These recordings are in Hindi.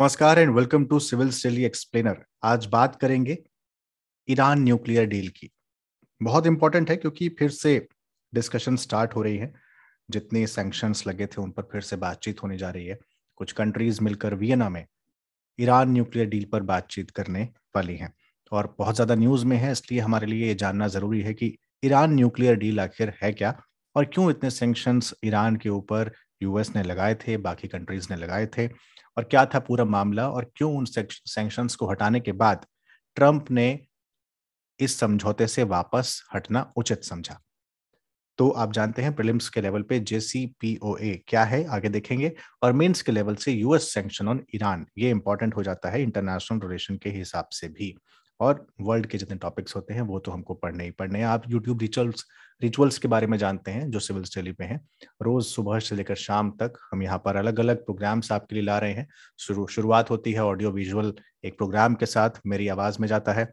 नमस्कार and welcome to civil study explainer आज बात करेंगे ईरान न्यूक्लियर डील की बहुत इंपॉर्टेंट है क्योंकि फिर से डिस्कशन स्टार्ट हो रही है जितने सैंक्शंस लगे थे उन पर फिर से बातचीत होने जा रही है कुछ कंट्रीज मिलकर वियना में ईरान न्यूक्लियर डील पर बातचीत करने वाली हैं और बहुत ज़्यादा न्यूज़ में है इसलिए हमारे लिए ये जानना ज़रूरी है कि ईरान न्यूक्लियर डील आखिर है क्या और क्यों इतने सेंक्शन ईरान के ऊपर यूएस ने लगाए थे बाकी कंट्रीज ने लगाए थे और क्या था पूरा मामला और क्यों उन सैंक्शंस को हटाने के बाद ट्रंप ने इस समझौते से वापस हटना उचित समझा तो आप जानते हैं प्रिलिम्स के लेवल पे जेसीपीओए क्या है आगे देखेंगे और मेन्स के लेवल से यूएस सेंक्शन ऑन ईरान ये इंपॉर्टेंट हो जाता है इंटरनेशनल रिलेशन के हिसाब से भी और वर्ल्ड के जितने टॉपिक्स होते हैं वो तो हमको पढ़ने ही पढ़ने हैं आप यूट्यूब रिचुअल्स रिचुअल्स के बारे में जानते हैं जो सिविल स्टडी पे हैं रोज सुबह से लेकर शाम तक हम यहाँ पर अलग अलग प्रोग्राम्स आपके लिए ला रहे हैं शुरू शुरुआत होती है ऑडियो विजुअल एक प्रोग्राम के साथ मेरी आवाज़ में जाता है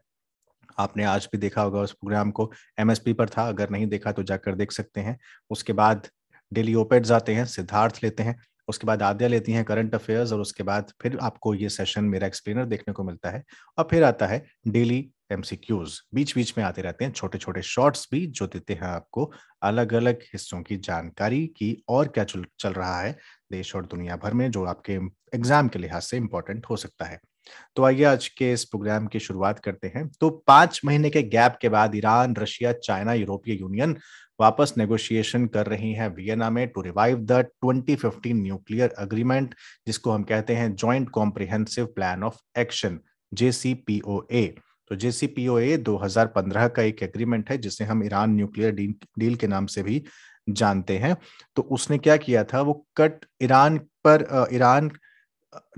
आपने आज भी देखा होगा उस प्रोग्राम को एम पर था अगर नहीं देखा तो जाकर देख सकते हैं उसके बाद डेली ओपेड्स आते हैं सिद्धार्थ लेते हैं उसके बाद आद्या लेती हैं करंट अफेयर्स और उसके बाद फिर आपको ये सेशन मेरा एक्सप्लेनर देखने को मिलता है और फिर आता है डेली एमसीक्यूज बीच बीच में आते रहते हैं छोटे छोटे शॉर्ट्स भी जो देते हैं आपको अलग अलग हिस्सों की जानकारी की और क्या चल चल रहा है देश और दुनिया भर में जो आपके एग्जाम के लिहाज से इंपॉर्टेंट हो सकता है तो आइए आज के इस प्रोग्राम की शुरुआत करते हैं तो पांच महीने के गैप के बाद Iran Russia China European Union वापस नेगोशिएशन कर रही हैं वियना में to revive the 2015 nuclear agreement जिसको हम कहते हैं joint comprehensive plan of action JCPOA तो जेसीपीओए 2015 का एक एग्रीमेंट है जिसे हम ईरान न्यूक्लियर डील के नाम से भी जानते हैं तो उसने क्या किया था वो कट ईरान पर ईरान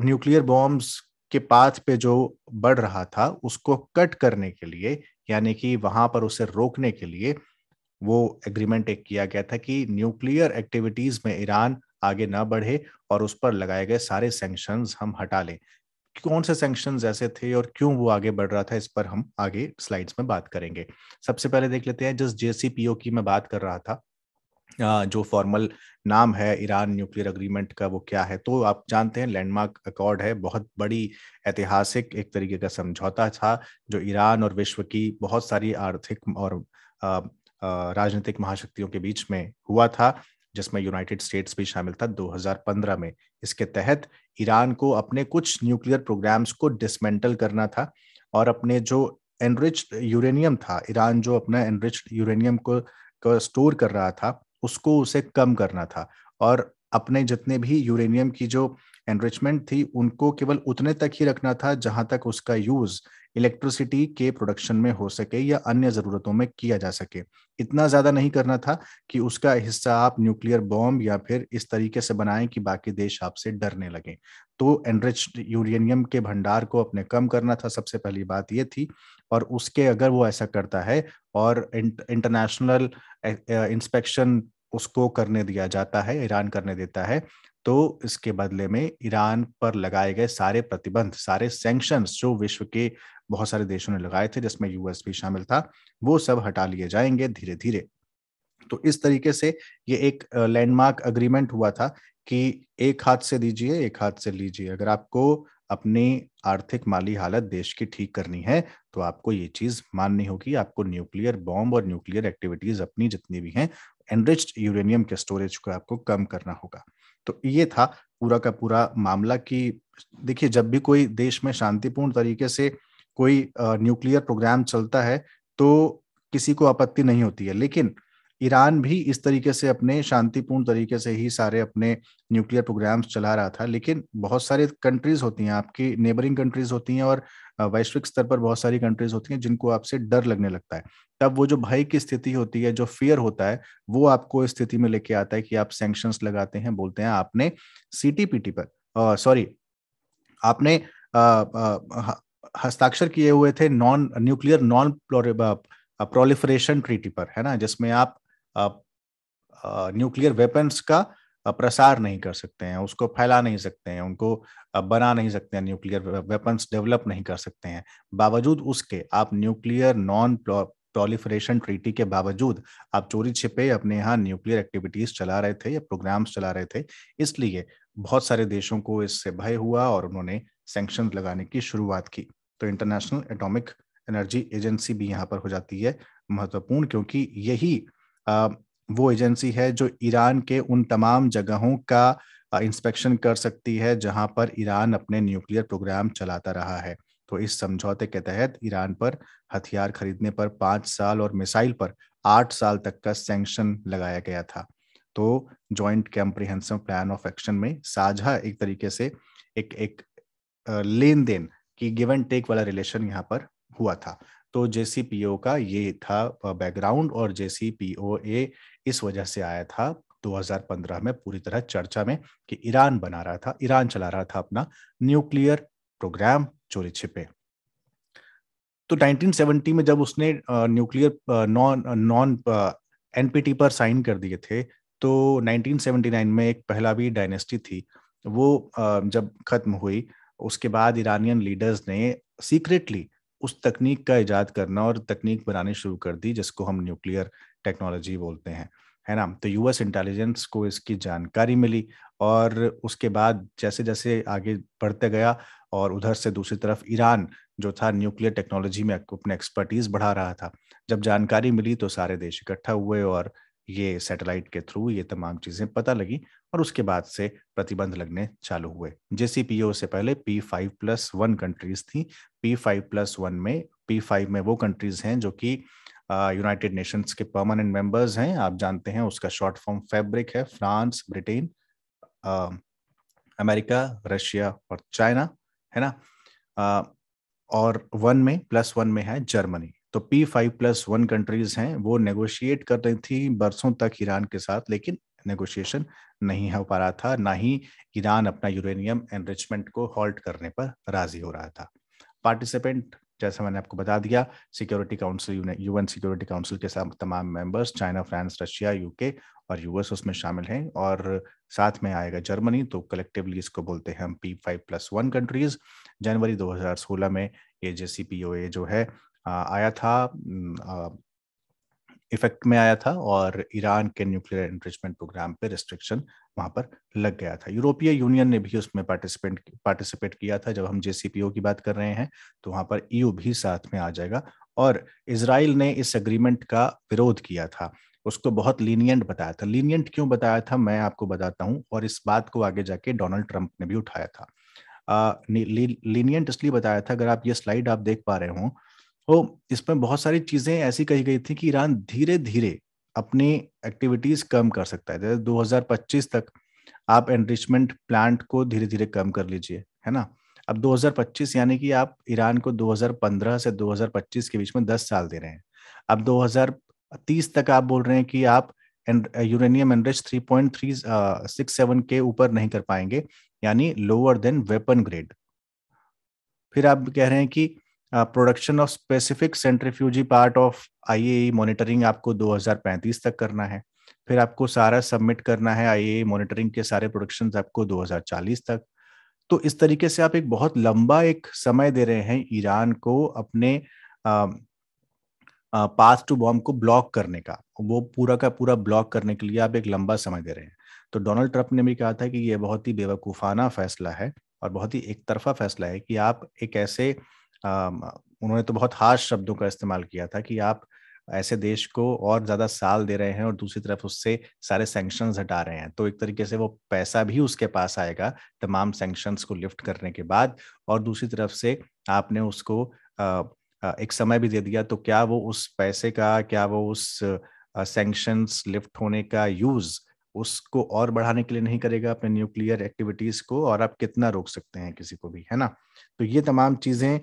न्यूक्लियर बॉम्ब्स के पाथ पे जो बढ़ रहा था उसको कट करने के लिए यानी कि वहां पर उसे रोकने के लिए वो एग्रीमेंट एक किया गया था कि न्यूक्लियर एक्टिविटीज में ईरान आगे ना बढ़े और उस पर लगाए गए सारे सेंक्शन हम हटा लें कौन से सेंक्शन ऐसे थे और क्यों वो आगे बढ़ रहा था इस पर हम आगे स्लाइड्स में बात करेंगे सबसे पहले देख लेते हैं जिस जेसीपीओ की मैं बात कर रहा था जो फॉर्मल नाम है ईरान न्यूक्लियर अग्रीमेंट का वो क्या है तो आप जानते हैं लैंडमार्क अकॉर्ड है बहुत बड़ी ऐतिहासिक एक तरीके का समझौता था जो ईरान और विश्व की बहुत सारी आर्थिक और राजनीतिक महाशक्तियों के बीच में हुआ था जिसमें यूनाइटेड स्टेट्स भी शामिल था 2015 में इसके तहत ईरान को अपने कुछ न्यूक्लियर प्रोग्राम्स को डिसमेंटल करना था और अपने जो एनरिच यूरेनियम था ईरान जो अपना एनरिच यूरेनियम को, को स्टोर कर रहा था उसको उसे कम करना था और अपने जितने भी यूरेनियम की जो एनरिचमेंट थी उनको केवल उतने तक ही रखना था जहां तक उसका यूज इलेक्ट्रिसिटी के प्रोडक्शन में हो सके या अन्य जरूरतों में किया जा सके इतना ज्यादा नहीं करना था कि उसका हिस्सा आप न्यूक्लियर बॉम्ब या फिर इस तरीके से बनाएं कि बाकी देश आपसे डरने लगे तो एनरिच यूरेनियम के भंडार को अपने कम करना था सबसे पहली बात ये थी और उसके अगर वो ऐसा करता है और इंटरनेशनल इंस्पेक्शन उसको करने दिया जाता है ईरान करने देता है तो इसके बदले में ईरान पर लगाए गए सारे प्रतिबंध सारे सेंक्शन जो विश्व के बहुत सारे देशों ने लगाए थे जिसमें यूएस भी शामिल था वो सब हटा लिए जाएंगे धीरे धीरे तो इस तरीके से ये एक लैंडमार्क अग्रीमेंट हुआ था कि एक हाथ से दीजिए एक हाथ से लीजिए अगर आपको अपनी आर्थिक माली हालत देश की ठीक करनी है तो आपको ये चीज माननी होगी आपको न्यूक्लियर बॉम्ब और न्यूक्लियर एक्टिविटीज अपनी जितनी भी हैं एनरिच्ड यूरेनियम के स्टोरेज को आपको कम करना होगा तो ये था पूरा का पूरा मामला कि देखिए जब भी कोई देश में शांतिपूर्ण तरीके से कोई न्यूक्लियर प्रोग्राम चलता है तो किसी को आपत्ति नहीं होती है लेकिन ईरान भी इस तरीके से अपने शांतिपूर्ण तरीके से ही सारे अपने न्यूक्लियर प्रोग्राम्स चला रहा था लेकिन बहुत सारी कंट्रीज होती हैं आपकी नेबरिंग कंट्रीज होती हैं और वैश्विक स्तर पर बहुत सारी कंट्रीज होती हैं जिनको आपसे डर लगने लगता है तब वो जो भय की स्थिति होती है जो फियर होता है वो आपको स्थिति में लेके आता है कि आप सेंक्शन लगाते हैं बोलते हैं आपने सी पर सॉरी आपने हस्ताक्षर किए हुए थे non nuclear non proliferation treaty पर है ना जिसमें आप न्यूक्लियर वेपन्स का प्रसार नहीं कर सकते हैं उसको फैला नहीं सकते हैं उनको बना नहीं सकते हैं न्यूक्लियर वेपन्स डेवलप नहीं कर सकते हैं बावजूद उसके आप न्यूक्लियर नॉन प्रोलिफरेशन ट्रीटी के बावजूद आप चोरी छिपे अपने यहाँ न्यूक्लियर एक्टिविटीज चला रहे थे या प्रोग्राम्स चला रहे थे इसलिए बहुत सारे देशों को इससे भय हुआ और उन्होंने सेंक्शन लगाने की शुरुआत की तो इंटरनेशनल एटॉमिक एनर्जी एजेंसी भी यहाँ पर हो जाती है महत्वपूर्ण क्योंकि यही वो एजेंसी है जो ईरान के उन तमाम जगहों का इंस्पेक्शन कर सकती है जहां पर ईरान अपने न्यूक्लियर प्रोग्राम चलाता रहा है तो इस समझौते के तहत ईरान पर हथियार खरीदने पर पांच साल और मिसाइल पर आठ साल तक का सैंक्शन लगाया गया था तो joint comprehensive plan of action में साझा एक तरीके से एक एक लेन देन की गिव एंड टेक वाला रिलेशन यहाँ पर हुआ था तो जेसीपीओ का ये था बैकग्राउंड और ए इस वजह से आया था 2015 में पूरी तरह चर्चा में कि ईरान बना रहा था ईरान चला रहा था अपना न्यूक्लियर प्रोग्राम चोरी छिपे तो 1970 में जब उसने न्यूक्लियर नॉन नॉन एनपीटी पर साइन कर दिए थे तो 1979 में एक पहला भी डायनेस्टी थी वो जब खत्म हुई उसके बाद ईरानियन लीडर्स ने सीक्रेटली उस तकनीक का इजाद करना और तकनीक बनानी शुरू कर दी जिसको हम न्यूक्लियर टेक्नोलॉजी बोलते हैं है ना तो यूएस इंटेलिजेंस को इसकी जानकारी मिली और उसके बाद जैसे जैसे आगे बढ़ते गया और उधर से दूसरी तरफ ईरान जो था न्यूक्लियर टेक्नोलॉजी में अपने एक्सपर्टीज बढ़ा रहा था जब जानकारी मिली तो सारे देश इकट्ठा हुए और ये सैटेलाइट के थ्रू ये तमाम चीजें पता लगी और उसके बाद से प्रतिबंध लगने चालू हुए जेसीपीओ से पहले P five plus one countries थी पी फाइव प्लस वन में पी फाइव में वो कंट्रीज हैं जो कि यूनाइटेड नेशंस के परमानेंट मेंबर्स हैं आप जानते हैं उसका शॉर्ट फॉर्म फैब्रिक है फ्रांस ब्रिटेन अमेरिका रशिया और चाइना है ना आ, और वन में प्लस वन में है जर्मनी तो P five plus one countries हैं वो नेगोशिएट कर रही थी बरसों तक ईरान के साथ लेकिन नेगोशिएशन नहीं हो पा रहा था ना ही ईरान अपना यूरेनियम एनरिचमेंट को हॉल्ट करने पर राजी हो रहा था पार्टिसिपेंट जैसा मैंने आपको बता दिया security council UN security council के साथ तमाम members China France Russia UK और यूएस उसमें शामिल हैं और साथ में आएगा जर्मनी तो कलेक्टिवली इसको बोलते हैं हम P five plus one countries जनवरी 2016 में ये जे पी ओ ए जो है आया था इफेक्ट में आया था और ईरान के न्यूक्लियर एनरिचमेंट प्रोग्राम पे रिस्ट्रिक्शन वहां पर लग गया था यूरोपीय यूनियन ने भी उसमें पार्टिसिपेंट पार्टिसिपेट किया था जब हम जेसीपीओ की बात कर रहे हैं तो वहां पर ईयू भी साथ में आ जाएगा और इसराइल ने इस एग्रीमेंट का विरोध किया था उसको बहुत लीनियंट बताया था लीनियंट क्यों बताया था मैं आपको बताता हूँ और इस बात को आगे जाके डोनाल्ड ट्रंप ने भी उठाया था लीनियंट इसलिए बताया था अगर आप ये स्लाइड आप देख पा रहे हो तो इसमें बहुत सारी चीजें ऐसी कही गई थी कि ईरान धीरे धीरे अपनी एक्टिविटीज कम कर सकता है जैसे 2025 तक आप एनरिचमेंट प्लांट को धीरे धीरे कम कर लीजिए है ना अब 2025 यानी कि आप ईरान को 2015 से 2025 के बीच में 10 साल दे रहे हैं अब 2030 तक आप बोल रहे हैं कि आप यूरेनियम एनरिच थ्री सेवन के ऊपर नहीं कर पाएंगे यानी लोअर देन वेपन ग्रेड फिर आप कह रहे हैं कि production of specific centrifuge part of IA monitoring आपको 2035 तक करना है फिर आपको सारा सबमिट करना है आईए मॉनिटरिंग e के सारे प्रोडक्शन आपको 2040 तक तो इस तरीके से आप एक बहुत लंबा एक समय दे रहे हैं ईरान को अपने पास टू बॉम्ब को ब्लॉक करने का वो पूरा का पूरा ब्लॉक करने के लिए आप एक लंबा समय दे रहे हैं तो डोनाल्ड ट्रंप ने भी कहा था कि ये बहुत ही बेवकूफ़ाना फैसला है और बहुत ही एक तरफा फैसला है कि आप एक ऐसे उन्होंने तो बहुत हार्श शब्दों का इस्तेमाल किया था कि आप ऐसे देश को और ज्यादा साल दे रहे हैं और दूसरी तरफ उससे सारे सेंक्शन हटा रहे हैं तो एक तरीके से वो पैसा भी उसके पास आएगा तमाम सेंक्शन को लिफ्ट करने के बाद और दूसरी तरफ से आपने उसको एक समय भी दे दिया तो क्या वो उस पैसे का क्या वो उस सेंक्शन लिफ्ट होने का यूज उसको और बढ़ाने के लिए नहीं करेगा अपने न्यूक्लियर एक्टिविटीज को और आप कितना रोक सकते हैं किसी को भी है ना तो ये तमाम चीजें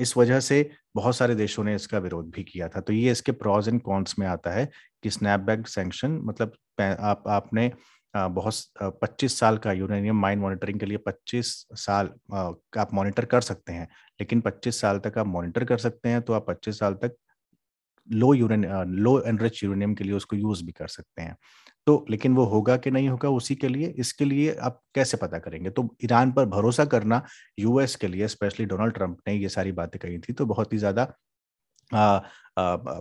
इस वजह से बहुत सारे देशों ने इसका विरोध भी किया था तो ये इसके प्रॉज एंड कॉन्स में आता है कि स्नैपबैक सेंक्शन मतलब आप आपने बहुत 25 साल का यूरेनियम माइन मॉनिटरिंग के लिए 25 साल आप मॉनिटर कर सकते हैं लेकिन 25 साल तक आप मॉनिटर कर सकते हैं तो आप 25 साल तक लो यूरेन लो एनरिच यूरेनियम के लिए उसको यूज भी कर सकते हैं तो लेकिन वो होगा कि नहीं होगा उसी के लिए इसके लिए आप कैसे पता करेंगे तो ईरान पर भरोसा करना यूएस के लिए स्पेशली डोनाल्ड ट्रंप ने ये सारी बातें कही थी तो बहुत ही ज्यादा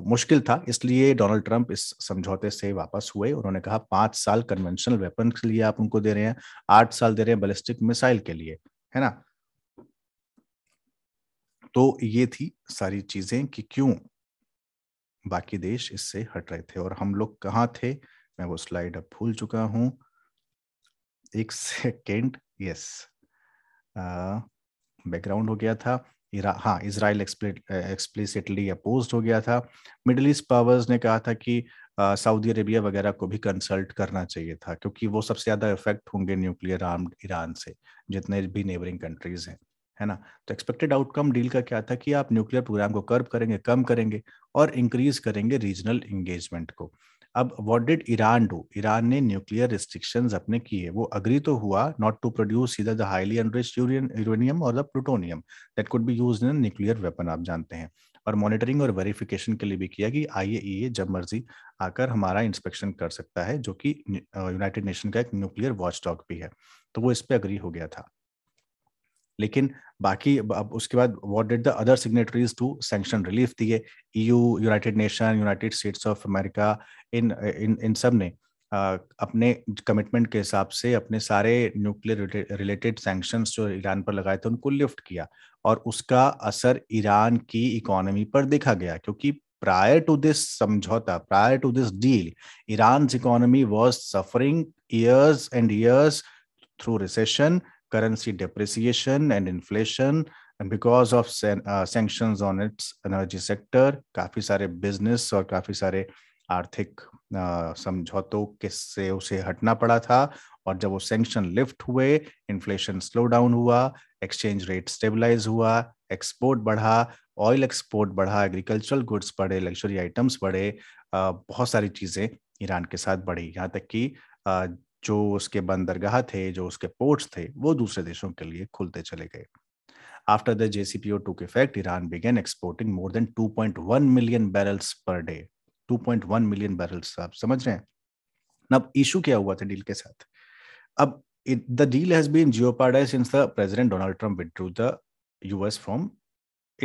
मुश्किल था इसलिए डोनाल्ड ट्रंप इस समझौते से वापस हुए उन्होंने कहा पांच साल कन्वेंशनल वेपन के लिए आप उनको दे रहे हैं आठ साल दे रहे हैं बैलिस्टिक मिसाइल के लिए है ना तो ये थी सारी चीजें कि क्यों बाकी देश इससे हट रहे थे और हम लोग कहाँ थे मैं वो स्लाइड अब भूल चुका हूँ एक सेकेंड यस बैकग्राउंड हो गया था हाँ इसराइल एक्सप्लिसिटली अपोज हो गया था मिडल ईस्ट पावर्स ने कहा था कि सऊदी अरेबिया वगैरह को भी कंसल्ट करना चाहिए था क्योंकि वो सबसे ज़्यादा इफेक्ट होंगे न्यूक्लियर आर्म्ड ईरान से जितने भी नेबरिंग कंट्रीज हैं है ना तो एक्सपेक्टेड आउटकम डील का क्या था कि आप न्यूक्लियर प्रोग्राम को कर्व करेंगे कम करेंगे और इंक्रीज करेंगे रीजनल इंगेजमेंट को अब what did Iran do Iran ने न्यूक्लियर रिस्ट्रिक्शन अपने किए वो अग्री तो हुआ नॉट टू प्रोड्यूस सीधा द हाईली अनरिच्ड यूरेनियम और the plutonium that could be use in nuclear weapon आप जानते हैं और मॉनिटरिंग और वेरिफिकेशन के लिए भी किया कि आईएईए e जब मर्जी आकर हमारा इंस्पेक्शन कर सकता है जो कि यूनाइटेड नेशन का एक न्यूक्लियर वॉच भी है तो वो इस पर अग्री हो गया था लेकिन बाकी अब उसके बाद what did the other signatories to sanction relief दिए EU United Nation United States of America in in in सब ने आ, अपने कमिटमेंट के हिसाब से अपने सारे न्यूक्लियर रिलेटेड सेंक्शन जो ईरान पर लगाए थे उनको लिफ्ट किया और उसका असर ईरान की इकोनॉमी पर देखा गया क्योंकि प्रायर टू दिस समझौता prior to this deal Iran economy was suffering years and years through recession currency depreciation and inflation and because of san, uh, sanctions on its energy sector काफी सारे बिजनेस और काफी सारे आर्थिक uh, समझौतों के से उसे हटना पड़ा था और जब वो सेंक्शन लिफ्ट हुए इन्फ्लेशन स्लो डाउन हुआ एक्सचेंज रेट स्टेबलाइज हुआ एक्सपोर्ट बढ़ा ऑयल एक्सपोर्ट बढ़ा एग्रीकल्चरल गुड्स बढ़े लग्जरी आइटम्स बढ़े uh, बहुत सारी चीज़ें ईरान के साथ बढ़ी यहाँ तक कि uh, जो उसके बंदरगाह थे जो उसके पोर्ट्स थे वो दूसरे देशों के लिए खुलते चले गए after the J C P O टू के fact Iran began exporting more than two point one million barrels per day two point one million barrels आप समझ रहे हैं अब इशू क्या हुआ था डील के साथ अब the deal has been jeopardized since the president Donald Trump withdrew the US from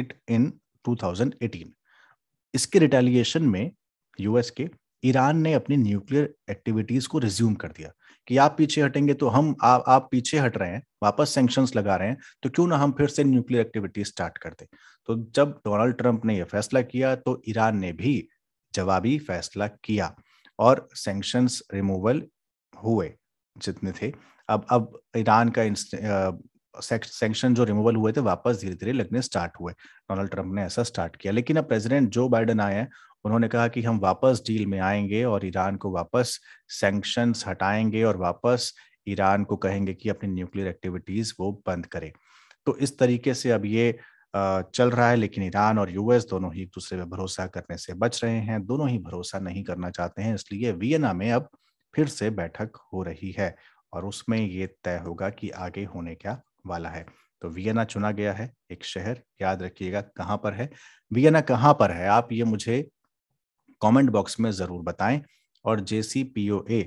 it in 2018 इसके रिटेलिएशन में यूएस के ईरान ने अपनी न्यूक्लियर एक्टिविटीज को रिज्यूम कर दिया कि आप पीछे हटेंगे तो हम आ, आप पीछे हट रहे हैं वापस सेंक्शन लगा रहे हैं तो क्यों ना हम फिर से न्यूक्लियर एक्टिविटी स्टार्ट कर दें तो जब डोनाल्ड ट्रंप ने यह फैसला किया तो ईरान ने भी जवाबी फैसला किया और सेंक्शन रिमूवल हुए जितने थे अब अब ईरान का सेंक्शन जो रिमूवल हुए थे वापस धीरे धीरे लगने स्टार्ट हुए डोनाल्ड ट्रंप ने ऐसा स्टार्ट किया लेकिन अब प्रेसिडेंट जो बाइडन आए हैं उन्होंने कहा कि हम वापस डील में आएंगे और ईरान को वापस सेंक्शन हटाएंगे और वापस ईरान को कहेंगे कि अपनी न्यूक्लियर एक्टिविटीज़ वो बंद करे तो इस तरीके से अब ये चल रहा है लेकिन ईरान और यूएस दोनों ही एक दूसरे पर भरोसा करने से बच रहे हैं दोनों ही भरोसा नहीं करना चाहते हैं इसलिए वियना में अब फिर से बैठक हो रही है और उसमें ये तय होगा कि आगे होने क्या वाला है तो वियना चुना गया है एक शहर याद रखिएगा कहाँ पर है वियना कहाँ पर है आप ये मुझे कमेंट बॉक्स में ज़रूर बताएं और जे सी पी ओ ए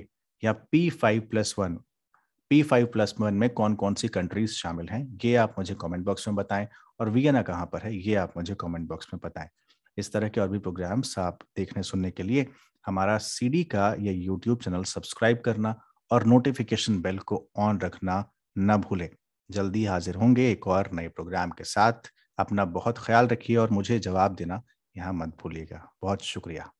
या P five plus one P five plus one में कौन कौन सी कंट्रीज शामिल हैं ये आप मुझे कमेंट बॉक्स में बताएं और वियना कहाँ पर है ये आप मुझे कमेंट बॉक्स में बताएं इस तरह के और भी प्रोग्राम्स आप देखने सुनने के लिए हमारा सी का या यूट्यूब चैनल सब्सक्राइब करना और नोटिफिकेशन बेल को ऑन रखना न भूलें जल्दी हाजिर होंगे एक और नए प्रोग्राम के साथ अपना बहुत ख्याल रखिए और मुझे जवाब देना यहाँ मत भूलिएगा बहुत शुक्रिया